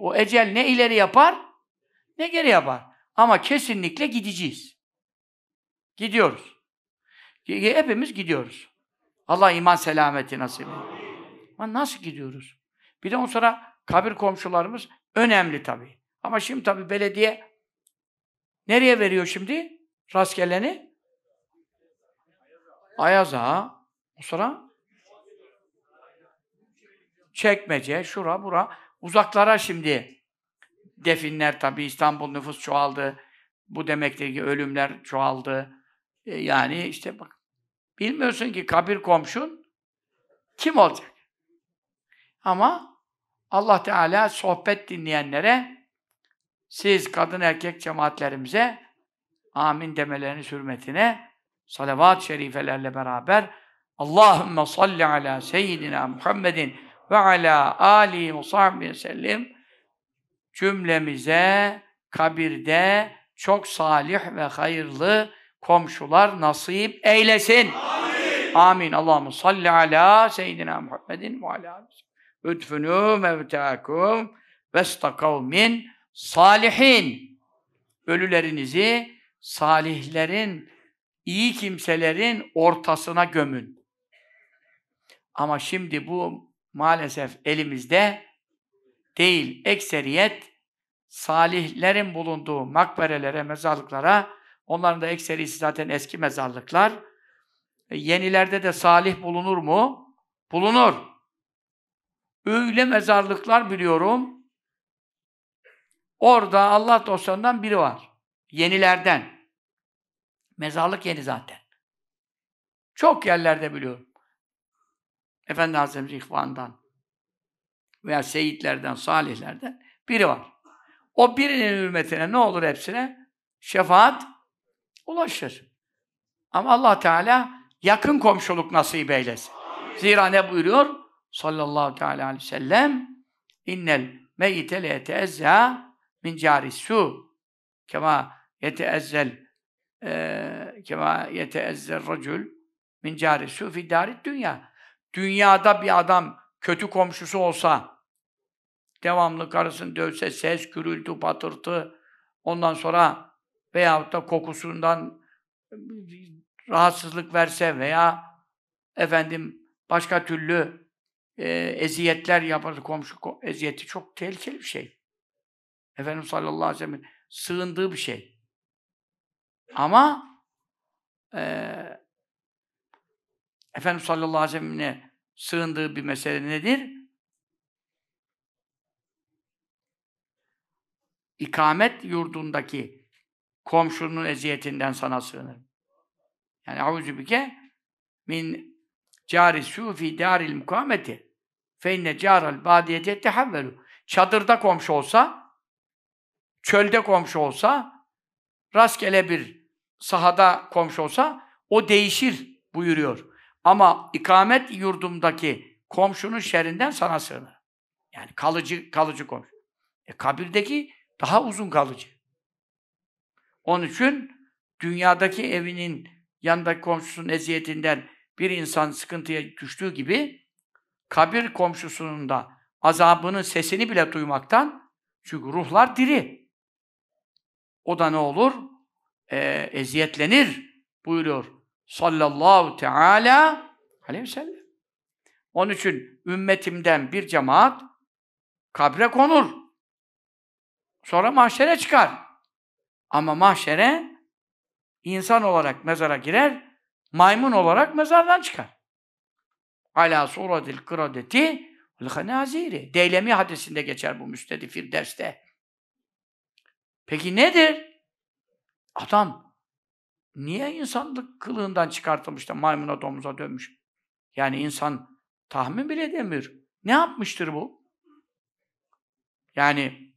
O ecel ne ileri yapar ne geri yapar. Ama kesinlikle gideceğiz. Gidiyoruz. Hepimiz gidiyoruz. Allah iman selameti nasip Ama nasıl gidiyoruz? Bir de on sonra kabir komşularımız önemli tabii. Ama şimdi tabii belediye nereye veriyor şimdi? Rastgeleni? Ayaz'a. O sonra çekmece, şura, bura. Uzaklara şimdi definler tabii İstanbul nüfus çoğaldı. Bu demektir ki ölümler çoğaldı. E yani işte bak bilmiyorsun ki kabir komşun kim olacak? Ama Allah Teala sohbet dinleyenlere siz kadın erkek cemaatlerimize amin demelerini hürmetine salavat-ı şerifelerle beraber Allahümme salli ala seyyidina Muhammedin ve ala ali ve sahbihi sellem cümlemize kabirde çok salih ve hayırlı komşular nasip eylesin. Amin. Amin. Allahümme salli ala seyyidina Muhammedin ve ala Ütfünü mevtâkum ve kavmin salihin. Ölülerinizi salihlerin, iyi kimselerin ortasına gömün. Ama şimdi bu maalesef elimizde değil. Ekseriyet salihlerin bulunduğu makberelere, mezarlıklara, onların da ekserisi zaten eski mezarlıklar. E, yenilerde de salih bulunur mu? Bulunur. Öyle mezarlıklar biliyorum. Orada Allah dostlarından biri var. Yenilerden. Mezarlık yeni zaten. Çok yerlerde biliyorum. Efendi Hazretlerimizin ihvandan veya seyitlerden, salihlerden biri var. O birinin hürmetine ne olur hepsine? Şefaat ulaşır. Ama Allah Teala yakın komşuluk nasip eylesin. Zira ne buyuruyor? Sallallahu teala aleyhi ve sellem innel meyte le yeteezza min caris su kema yeteezzel e, kema yeteezzel racul min caris su fi darit dünya Dünyada bir adam kötü komşusu olsa, devamlı karısını dövse, ses, gürültü, patırtı, ondan sonra veyahut da kokusundan ıı, rahatsızlık verse veya efendim başka türlü e, eziyetler yapar. Komşu ko eziyeti çok tehlikeli bir şey. Efendim sallallahu aleyhi ve sellem sığındığı bir şey. Ama e, Efendimiz sallallahu aleyhi ve sellem'ine sığındığı bir mesele nedir? İkamet yurdundaki komşunun eziyetinden sana sığınır. Yani auzubike min cari sufi daril mukameti fe inne caral badiyete tehavvelu. Çadırda komşu olsa, çölde komşu olsa, rastgele bir sahada komşu olsa o değişir buyuruyor. Ama ikamet yurdumdaki komşunun şerrinden sana sığınır. Yani kalıcı kalıcı komşu. E kabirdeki daha uzun kalıcı. Onun için dünyadaki evinin yanındaki komşusunun eziyetinden bir insan sıkıntıya düştüğü gibi kabir komşusunun da azabının sesini bile duymaktan çünkü ruhlar diri. O da ne olur? E, eziyetlenir buyuruyor sallallahu teala aleyhi ve sellem. Onun için ümmetimden bir cemaat kabre konur. Sonra mahşere çıkar. Ama mahşere insan olarak mezara girer, maymun olarak mezardan çıkar. Ala suratil kıradeti l-hanaziri. Deylemi hadisinde geçer bu müstedifir derste. Peki nedir? Adam Niye insanlık kılığından çıkartılmış da maymuna domuza dönmüş? Yani insan tahmin bile edemiyor. Ne yapmıştır bu? Yani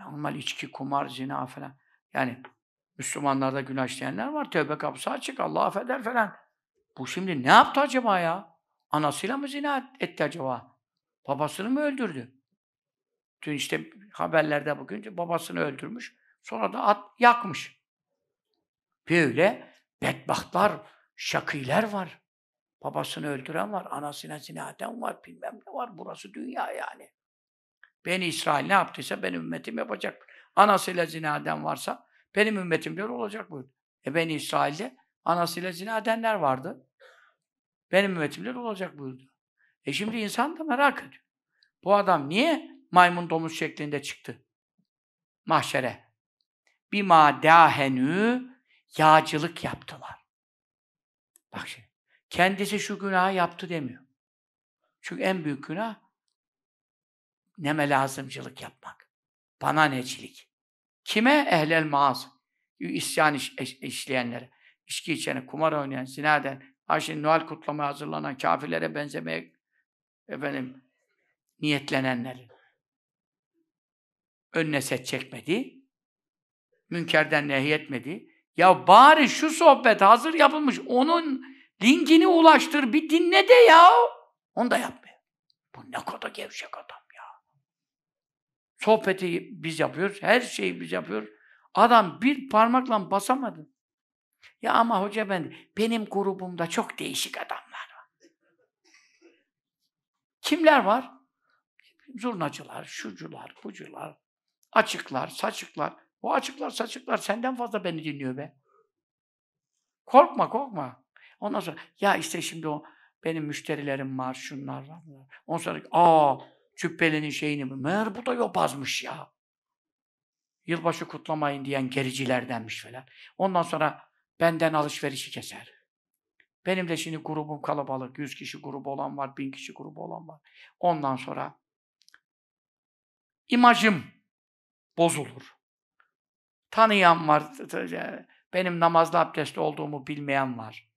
normal içki, kumar, zina falan. Yani Müslümanlarda günah işleyenler var. Tövbe kapısı açık. Allah affeder falan. Bu şimdi ne yaptı acaba ya? Anasıyla mı zina etti acaba? Babasını mı öldürdü? Dün işte haberlerde bugün babasını öldürmüş. Sonra da at yakmış. Böyle bedbahtlar, şakiler var. Babasını öldüren var, anasına zinaten var, bilmem ne var. Burası dünya yani. Beni İsrail ne yaptıysa benim ümmetim yapacak. Anasıyla zinaden varsa benim ümmetim diyor olacak buyurdu. E ben İsrail'de anasıyla zinadenler vardı. Benim ümmetim diyor olacak buyurdu. E şimdi insan da merak ediyor. Bu adam niye maymun domuz şeklinde çıktı? Mahşere. Bima dahenü yağcılık yaptılar. Bak şimdi, kendisi şu günahı yaptı demiyor. Çünkü en büyük günah neme lazımcılık yapmak. Bana necilik. Kime? Ehlel maaz. İsyan iş, işleyenlere. İçki içene, kumar oynayan, zina eden, şimdi Noel kutlamaya hazırlanan, kafirlere benzemeye efendim, niyetlenenlerin önüne set çekmedi, münkerden nehyetmedi, ya bari şu sohbet hazır yapılmış. Onun linkini ulaştır bir dinle de ya. Onu da yapmıyor. Bu ne kadar gevşek adam ya. Sohbeti biz yapıyoruz. Her şeyi biz yapıyoruz. Adam bir parmakla basamadı. Ya ama hoca ben benim grubumda çok değişik adamlar var. Kimler var? Zurnacılar, şucular, bucular, açıklar, saçıklar. O açıklar saçıklar senden fazla beni dinliyor be. Korkma korkma. Ondan sonra ya işte şimdi o benim müşterilerim var, şunlar var. Ondan sonra aa cübbelinin şeyini mi? Meğer bu da yobazmış ya. Yılbaşı kutlamayın diyen gericilerdenmiş falan. Ondan sonra benden alışverişi keser. Benim de şimdi grubum kalabalık. Yüz kişi grubu olan var, bin kişi grubu olan var. Ondan sonra imajım bozulur. Tanıyan var, e, benim namazlı abdestli olduğumu bilmeyen var.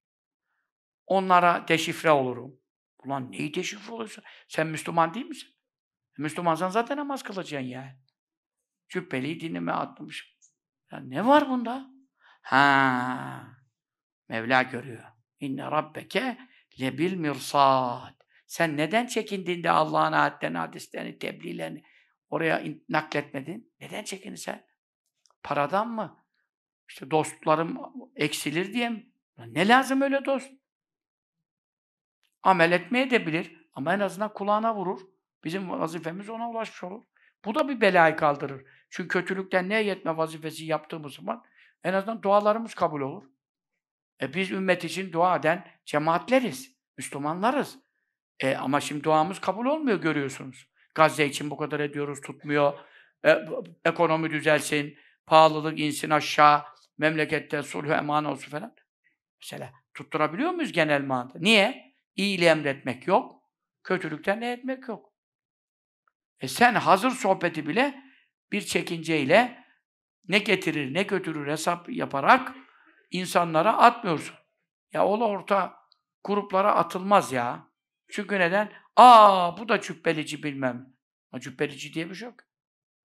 Onlara deşifre olurum. Ulan neyi deşifre oluyorsun? Sen Müslüman değil misin? E, Müslümansan zaten namaz kılacaksın yani. Cübbeliyi dinime atmış. Ya ne var bunda? Ha, Mevla görüyor. İnne rabbeke lebil mirsad. Sen neden çekindin de Allah'ın ayetlerini, hadislerini, tebliğlerini oraya nakletmedin? Neden çekindin sen? Paradan mı? İşte dostlarım eksilir diye mi? Ne lazım öyle dost? Amel etmeye de bilir ama en azından kulağına vurur. Bizim vazifemiz ona ulaşmış olur. Bu da bir belayı kaldırır. Çünkü kötülükten ne yetme vazifesi yaptığımız zaman en azından dualarımız kabul olur. E biz ümmet için dua eden cemaatleriz, Müslümanlarız. E ama şimdi duamız kabul olmuyor görüyorsunuz. Gazze için bu kadar ediyoruz, tutmuyor. E, ekonomi düzelsin, pahalılık insin aşağı, memlekette sulh eman olsun falan. Mesela tutturabiliyor muyuz genel manada? Niye? İyiliği emretmek yok, kötülükten ne etmek yok. E sen hazır sohbeti bile bir çekinceyle ne getirir ne götürür hesap yaparak insanlara atmıyorsun. Ya ola orta gruplara atılmaz ya. Çünkü neden? Aa bu da cübbelici bilmem. Cübbelici diye bir şey yok.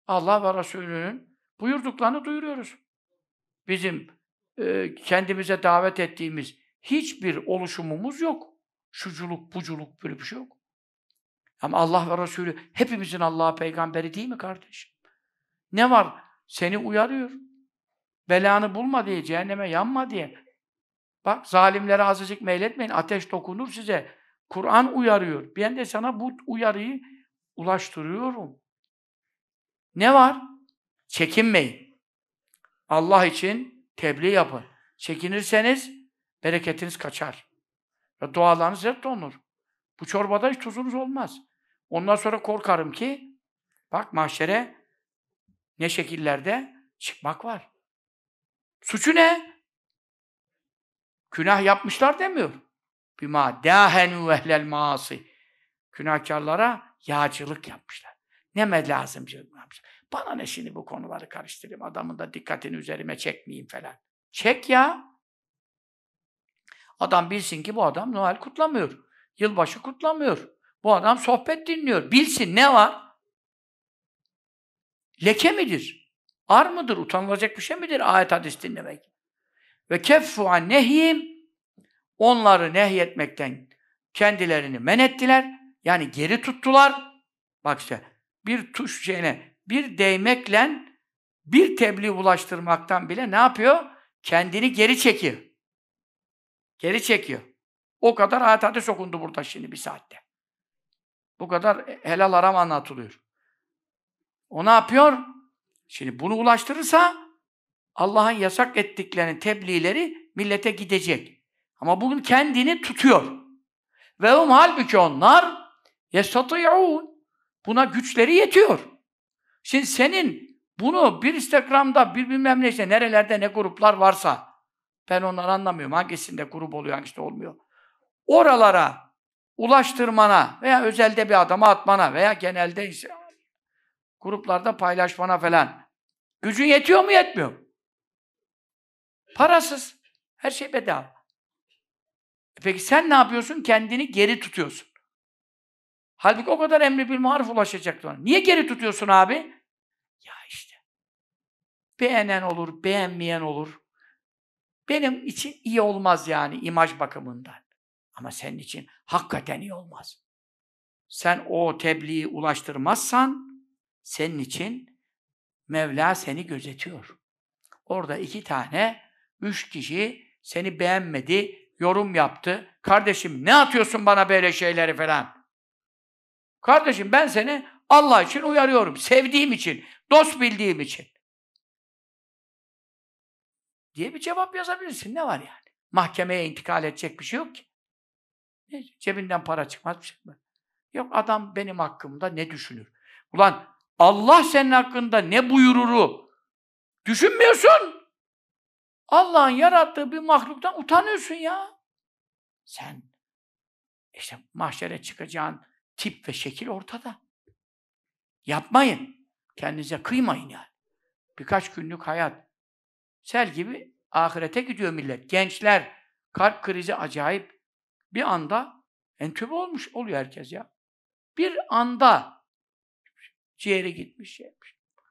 Allah ve Resulünün buyurduklarını duyuruyoruz. Bizim e, kendimize davet ettiğimiz hiçbir oluşumumuz yok. Şuculuk, buculuk böyle bir şey yok. Ama Allah ve Resulü hepimizin Allah'a peygamberi değil mi kardeşim? Ne var? Seni uyarıyor. Belanı bulma diye, cehenneme yanma diye. Bak zalimlere azıcık meyletmeyin. Ateş dokunur size. Kur'an uyarıyor. Ben de sana bu uyarıyı ulaştırıyorum. Ne var? Çekinmeyin. Allah için tebliğ yapın. Çekinirseniz bereketiniz kaçar. Ve dualarınız hep donur. Bu çorbada hiç tuzunuz olmaz. Ondan sonra korkarım ki bak mahşere ne şekillerde çıkmak var. Suçu ne? Günah yapmışlar demiyor. Bima dâhenû ehlel maasi. Günahkarlara yağcılık yapmışlar. Ne lazımcılık yapmışlar. Bana ne şimdi bu konuları karıştırayım, adamın da dikkatini üzerime çekmeyeyim falan. Çek ya. Adam bilsin ki bu adam Noel kutlamıyor. Yılbaşı kutlamıyor. Bu adam sohbet dinliyor. Bilsin ne var? Leke midir? Ar mıdır? Utanılacak bir şey midir ayet hadis dinlemek? Ve keffu an nehyim onları nehyetmekten kendilerini men ettiler. Yani geri tuttular. Bak işte bir tuş şeyine bir değmekle bir tebliğ ulaştırmaktan bile ne yapıyor? Kendini geri çekiyor. Geri çekiyor. O kadar ayet hadis okundu burada şimdi bir saatte. Bu kadar helal haram anlatılıyor. O ne yapıyor? Şimdi bunu ulaştırırsa Allah'ın yasak ettiklerini, tebliğleri millete gidecek. Ama bugün kendini tutuyor. Ve um halbuki onlar yestati'un. Buna güçleri yetiyor. Şimdi senin bunu bir Instagram'da bir bilmem ne işte nerelerde ne gruplar varsa ben onları anlamıyorum. Hangisinde grup oluyor, hangisinde olmuyor. Oralara ulaştırmana veya özelde bir adama atmana veya genelde işte gruplarda paylaşmana falan. Gücün yetiyor mu yetmiyor Parasız. Her şey bedava. E peki sen ne yapıyorsun? Kendini geri tutuyorsun. Halbuki o kadar emri bil maruf ulaşacaktı ona. Niye geri tutuyorsun abi? Ya işte. Beğenen olur, beğenmeyen olur. Benim için iyi olmaz yani imaj bakımından. Ama senin için hakikaten iyi olmaz. Sen o tebliği ulaştırmazsan senin için Mevla seni gözetiyor. Orada iki tane, üç kişi seni beğenmedi, yorum yaptı. Kardeşim ne atıyorsun bana böyle şeyleri falan. Kardeşim ben seni Allah için uyarıyorum. Sevdiğim için, dost bildiğim için. Diye bir cevap yazabilirsin. Ne var yani? Mahkemeye intikal edecek bir şey yok ki. Ne? Cebinden para çıkmaz bir şey mi? Yok adam benim hakkımda ne düşünür? Ulan Allah senin hakkında ne buyururu? Düşünmüyorsun. Allah'ın yarattığı bir mahluktan utanıyorsun ya. Sen işte mahşere çıkacağın Tip ve şekil ortada. Yapmayın. Kendinize kıymayın yani. Birkaç günlük hayat. Sel gibi ahirete gidiyor millet. Gençler, kalp krizi acayip. Bir anda entübe olmuş oluyor herkes ya. Bir anda ciğeri gitmiş, şey yapmış.